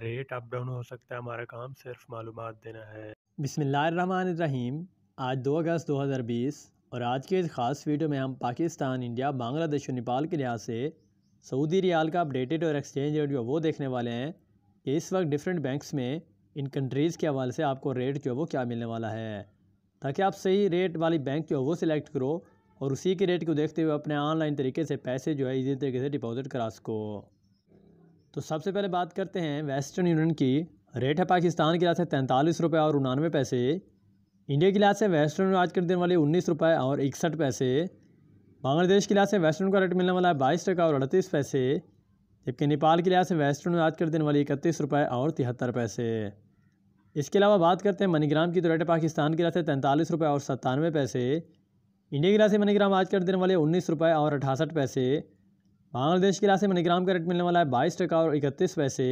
rate up down हो सकता है हमारा काम सिर्फ मालूम देना है बिसमीम आज 2 अगस्त 2020 और आज के इस ख़ास वीडियो में हम पाकिस्तान इंडिया बांग्लादेश और नेपाल के लिहाज से सऊदी रियाल का अपडेटेड और एक्सचेंज रेट जो वो देखने वाले हैं कि इस वक्त डिफरेंट बैंक्स में इन कंट्रीज़ के हवाले से आपको रेट जो है वो क्या मिलने वाला है ताकि आप सही रेट वाली बैंक जो है वो सिलेक्ट करो और उसी के रेट को देखते हुए अपने ऑनलाइन तरीके से पैसे जो है इजी तरीके से डिपॉजिट करा सको तो सबसे पहले बात करते हैं वेस्टर्न यूनियन की रेट है पाकिस्तान के लिहाज से तैंतालीस रुपये और उनानवे पैसे इंडिया के लिहाज से वेस्टर्न यूनियन आज के दिन वाले उन्नीस रुपये और इकसठ पैसे बांग्लादेश के लिहाज से वेस्टर्न का रेट मिलने वाला है बाईस टका और अड़तीस पैसे जबकि नेपाल के लिहाज से वेस्टर्न आज के दिन वाली इकतीस रुपये और तिहत्तर पैसे इसके अलावा बात करते हैं मनीग्राम की तो रेट पाकिस्तान के लिहाज से तैंतालीस रुपये और सत्तानवे पैसे इंडिया के लिहाज से मनीग्राम आज के दिन वाले उन्नीस रुपये और अठासठ पैसे बांग्लादेश के राशि मनीग्राम का रेट मिलने वाला है बाईस टका और इकतीस पैसे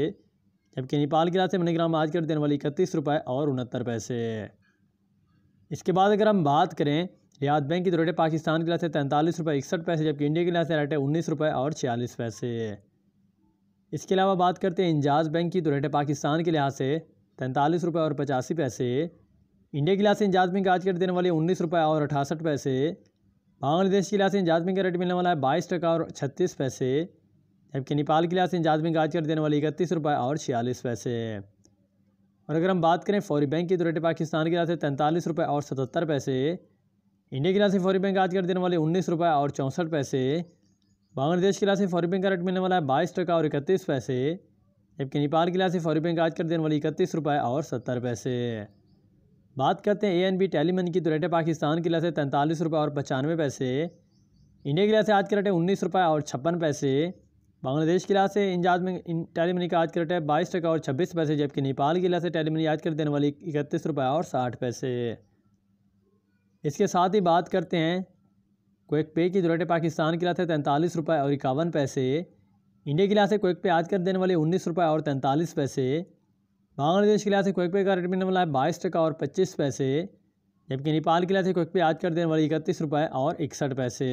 जबकि नेपाल के राशि मनीग्राम आज कर देने वाली इकतीस रुपये और उनहत्तर पैसे इसके बाद अगर हम बात करें रियाद बैंक की तो रेट है पाकिस्तान के राशि तैंतालीस रुपये इकसठ पैसे जबकि इंडिया के राशि रेट है उन्नीस रुपये और छियालीस पैसे इसके अलावा बात करते हैं इंजाज बैंक की तो रेट है पाकिस्तान के लिहाज से तैंतालीस रुपये और पचासी पैसे इंडिया के लिहाज से इंजाज बैंक आज कर देने वाली उन्नीस रुपये और अठासठ पैसे बांग्लादेश की लिहाज से इंजाज का रेट मिलने वाला है बाईस टका और छत्तीस पैसे जबकि नेपाल की लिहाज से इंजाज में आज कर देने वाली इकतीस रुपये और छियालीस पैसे और अगर हम बात करें फौरी बैंक की तो रेट पाकिस्तान की लिहाज से तैंतालीस रुपये और सतहत्तर पैसे इंडिया की लिहाज से फौरी बैंक आज कर देने वाले उन्नीस रुपये और चौंसठ पैसे बांग्लादेश की लिहाज से फौरी बैंक का रेट मिलने वाला है बाईस टका और इकतीस पैसे जबकि नेपाल की लिहाज से फौरी बैंक आज कर देने वाली इकतीस रुपये और सत्तर पैसे बात करते हैं ए एन बी टेलीमन मनी की तो रेट है पाकिस्तान की लिहाज से तैंतालीस रुपये और पचानवे पैसे इंडिया की लिहाज से आज के रेट है उन्नीस रुपये और छप्पन पैसे बांग्लादेश की लिहाज से इंजाज में इन टेलीमनी का आज का रेट है बाईस टका और छब्बीस पैसे जबकि नेपाल की लिहाज से टेलीमनी आज कर देने वाली इकतीस रुपये और साठ पैसे इसके साथ ही बात करते हैं क्वेक पे की जो तो पाकिस्तान की लिहाज से तैंतालीस रुपये और इक्यावन पैसे इंडिया की लिहाज से क्वेक पे आज कर देने वाले उन्नीस रुपये और तैंतालीस पैसे बांग्लादेश के लिहाज से क्विक पे का रेट मिलने वाला है बाईस टका और पच्चीस पैसे जबकि नेपाल के लिहाज से क्विक पे आज कर देने वाली इकतीस रुपये और इकसठ पैसे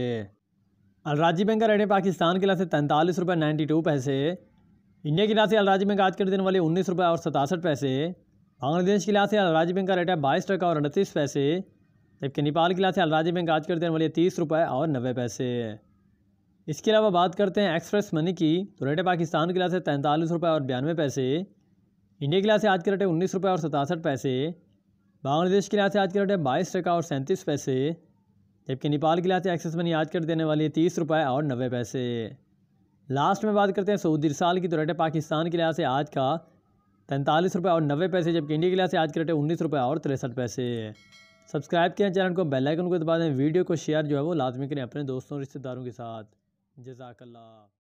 अलराजी बैंक का रेट है पाकिस्तान के लिहाज से तैंतालीस रुपये नाइन्टी टू पैसे इंडिया के लिहाज से अलराजी बैंक आज कर देने वाली उन्नीस रुपये और सतासठ पैसे बांग्लादेश के लिहाज से अलराजी बैंक का रेट है बाईस टका और अड़तीस पैसे जबकि नेपाल के लिहाज से अलराजी बैंक आज कर देने वाली तीस रुपये और नब्बे पैसे इसके अलावा बात करते हैं एक्सप्रेस मनी की तो रेट है पाकिस्तान के लिहाज से तैंतालीस रुपये और बयानवे पैसे इंडिया के लिहाज से आज के रेट है उन्नीस रुपये और सतासठ पैसे बांग्लादेश के लिहाज से आज के रेट है बाईस टका और सैंतीस पैसे जबकि नेपाल के लिहाज से एक्सेस मनी आज कर देने वाली है तीस रुपये और नब्बे पैसे लास्ट में बात करते हैं सऊदी साल की तो रेट है पाकिस्तान के लिहाज से आज का तैंतालीस रुपये और नब्बे पैसे जबकि इंडिया के लिहाज से आज के रेट है उन्नीस रुपये और तिरसठ पैसे सब्सक्राइब किया चैनल को बेलाइकन को दबा दें वीडियो को शेयर जो है वो लाजमी करें अपने दोस्तों रिश्तेदारों के साथ जजाकल्ला